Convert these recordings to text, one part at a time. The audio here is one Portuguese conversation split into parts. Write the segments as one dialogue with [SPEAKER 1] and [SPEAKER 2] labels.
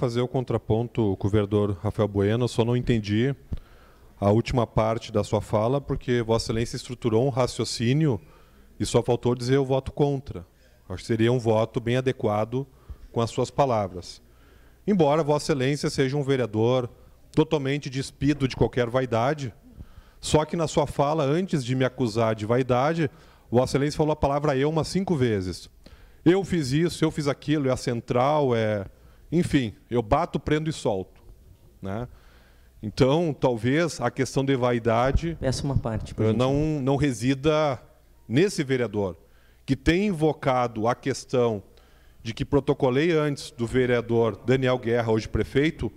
[SPEAKER 1] fazer o contraponto com o vereador Rafael Bueno. só não entendi a última parte da sua fala, porque Vossa Excelência estruturou um raciocínio e só faltou dizer eu voto contra. Acho que seria um voto bem adequado com as suas palavras. Embora Vossa Excelência seja um vereador totalmente despido de qualquer vaidade, só que na sua fala, antes de me acusar de vaidade, Vossa Excelência falou a palavra eu umas cinco vezes. Eu fiz isso, eu fiz aquilo, é a central, é enfim, eu bato, prendo e solto. Né? Então, talvez a questão de vaidade Peço uma parte, não, não resida nesse vereador, que tem invocado a questão de que protocolei antes do vereador Daniel Guerra, hoje prefeito,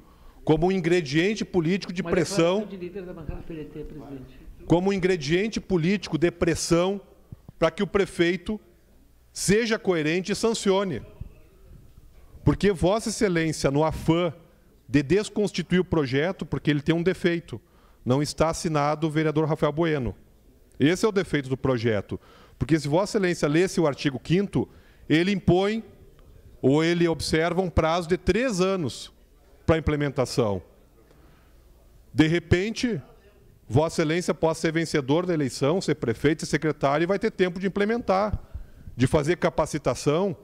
[SPEAKER 1] como um ingrediente político de pressão.
[SPEAKER 2] É de
[SPEAKER 1] como um ingrediente político de pressão para que o prefeito seja coerente e sancione. Porque Vossa Excelência, no afã de desconstituir o projeto, porque ele tem um defeito, não está assinado o vereador Rafael Bueno. Esse é o defeito do projeto. Porque se Vossa Excelência lesse o artigo 5 ele impõe ou ele observa um prazo de três anos para implementação. De repente, Vossa Excelência possa ser vencedor da eleição, ser prefeito e secretário e vai ter tempo de implementar, de fazer capacitação,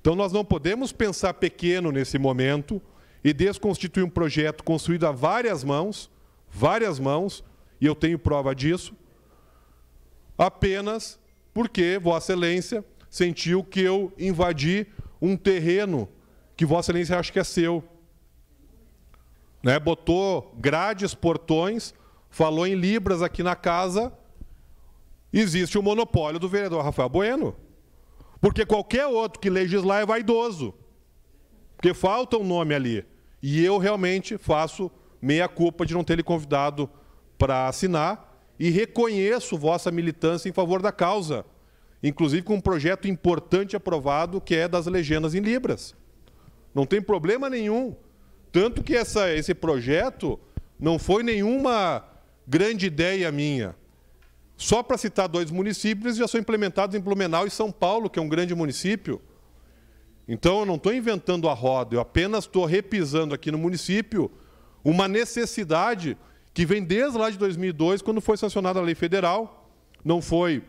[SPEAKER 1] então nós não podemos pensar pequeno nesse momento e desconstituir um projeto construído a várias mãos, várias mãos, e eu tenho prova disso, apenas porque Vossa Excelência sentiu que eu invadi um terreno que Vossa Excelência acha que é seu. Né? Botou grades, portões, falou em libras aqui na casa. Existe o monopólio do vereador Rafael Bueno. Porque qualquer outro que legislar é vaidoso. Porque falta um nome ali. E eu realmente faço meia culpa de não ter lhe convidado para assinar e reconheço vossa militância em favor da causa, inclusive com um projeto importante aprovado que é das legendas em libras. Não tem problema nenhum, tanto que essa, esse projeto não foi nenhuma grande ideia minha. Só para citar dois municípios, já são implementados em Blumenau e São Paulo, que é um grande município. Então, eu não estou inventando a roda, eu apenas estou repisando aqui no município uma necessidade que vem desde lá de 2002, quando foi sancionada a lei federal. Não foi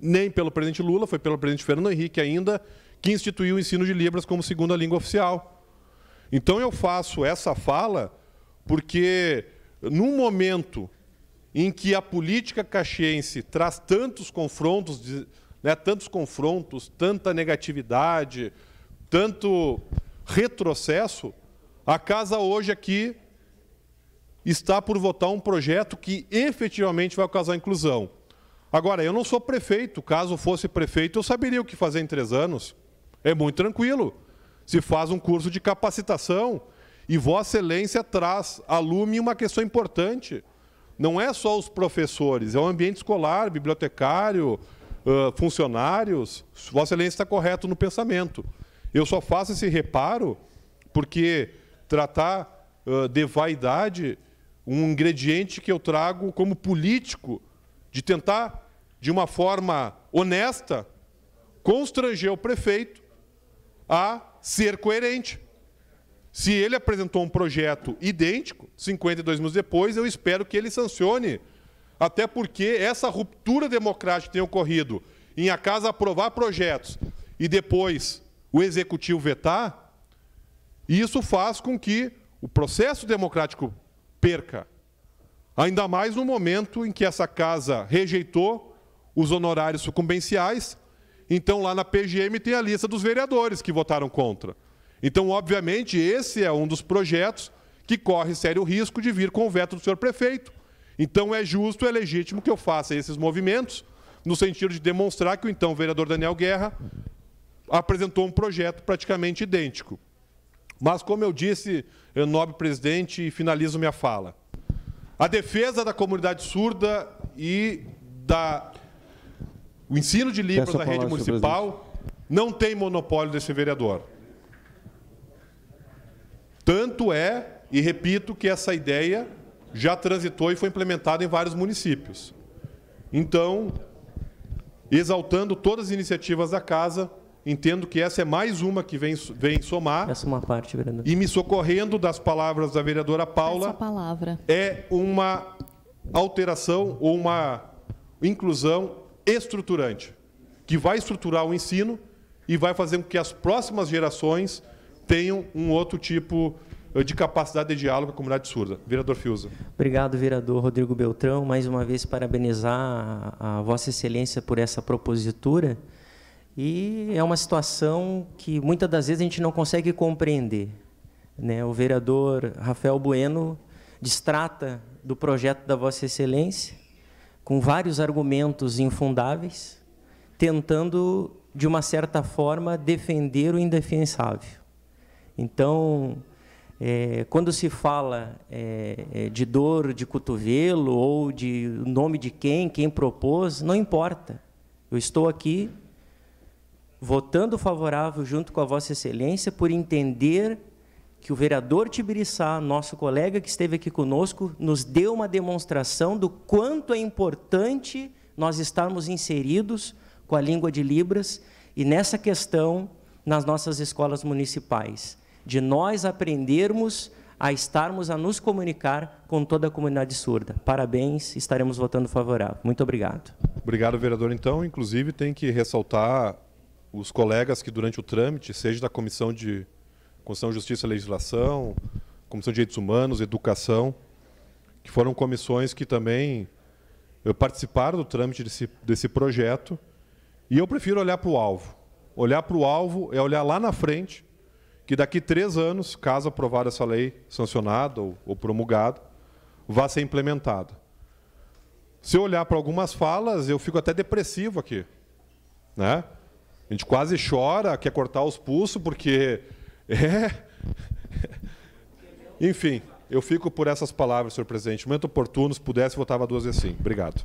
[SPEAKER 1] nem pelo presidente Lula, foi pelo presidente Fernando Henrique ainda, que instituiu o ensino de Libras como segunda língua oficial. Então, eu faço essa fala porque, num momento em que a política caxiense traz tantos confrontos, né, tantos confrontos, tanta negatividade, tanto retrocesso, a casa hoje aqui está por votar um projeto que efetivamente vai causar inclusão. Agora, eu não sou prefeito. Caso fosse prefeito, eu saberia o que fazer em três anos. É muito tranquilo. Se faz um curso de capacitação e Vossa Excelência traz alume uma questão importante não é só os professores, é o ambiente escolar, bibliotecário, uh, funcionários. Vossa Excelência está correto no pensamento. Eu só faço esse reparo porque tratar uh, de vaidade um ingrediente que eu trago como político de tentar, de uma forma honesta, constranger o prefeito a ser coerente. Se ele apresentou um projeto idêntico, 52 anos depois, eu espero que ele sancione. Até porque essa ruptura democrática que tem ocorrido em a casa aprovar projetos e depois o executivo vetar, isso faz com que o processo democrático perca. Ainda mais no momento em que essa casa rejeitou os honorários sucumbenciais. Então, lá na PGM tem a lista dos vereadores que votaram contra. Então, obviamente, esse é um dos projetos que corre sério risco de vir com o veto do senhor prefeito. Então, é justo, é legítimo que eu faça esses movimentos, no sentido de demonstrar que o então vereador Daniel Guerra apresentou um projeto praticamente idêntico. Mas, como eu disse, eu, nobre presidente, e finalizo minha fala, a defesa da comunidade surda e da o ensino de Libras da rede municipal não tem monopólio desse vereador. Tanto é, e repito, que essa ideia já transitou e foi implementada em vários municípios. Então, exaltando todas as iniciativas da Casa, entendo que essa é mais uma que vem, vem somar. Essa é uma parte, vereador. E me socorrendo das palavras da vereadora Paula, palavra. é uma alteração ou uma inclusão estruturante, que vai estruturar o ensino e vai fazer com que as próximas gerações tenham um outro tipo eh, de capacidade de diálogo com a comunidade surda. Vereador Fiuza.
[SPEAKER 2] Obrigado, vereador Rodrigo Beltrão. Mais uma vez, parabenizar a, a Vossa Excelência por essa propositura. E é uma situação que muitas das vezes a gente não consegue compreender. Né? O vereador Rafael Bueno distrata do projeto da Vossa Excelência com vários argumentos infundáveis, tentando, de uma certa forma, defender o indefensável. Então, é, quando se fala é, é, de dor de cotovelo ou de nome de quem, quem propôs, não importa. Eu estou aqui votando favorável junto com a Vossa Excelência por entender que o vereador Tibiriçá, nosso colega que esteve aqui conosco, nos deu uma demonstração do quanto é importante nós estarmos inseridos com a língua de Libras e nessa questão nas nossas escolas municipais de nós aprendermos a estarmos a nos comunicar com toda a comunidade surda. Parabéns, estaremos votando favorável. Muito obrigado.
[SPEAKER 1] Obrigado, vereador. Então, inclusive, tem que ressaltar os colegas que durante o trâmite, seja da Comissão de Constituição, Justiça e Legislação, Comissão de Direitos Humanos, Educação, que foram comissões que também eh, participaram do trâmite desse, desse projeto. E eu prefiro olhar para o alvo. Olhar para o alvo é olhar lá na frente que daqui três anos, caso aprovada essa lei sancionada ou, ou promulgada, vá ser implementada. Se eu olhar para algumas falas, eu fico até depressivo aqui. Né? A gente quase chora, quer cortar os pulsos, porque. É... Enfim, eu fico por essas palavras, senhor presidente. Momento oportuno, se pudesse, votava duas vezes sim. Obrigado.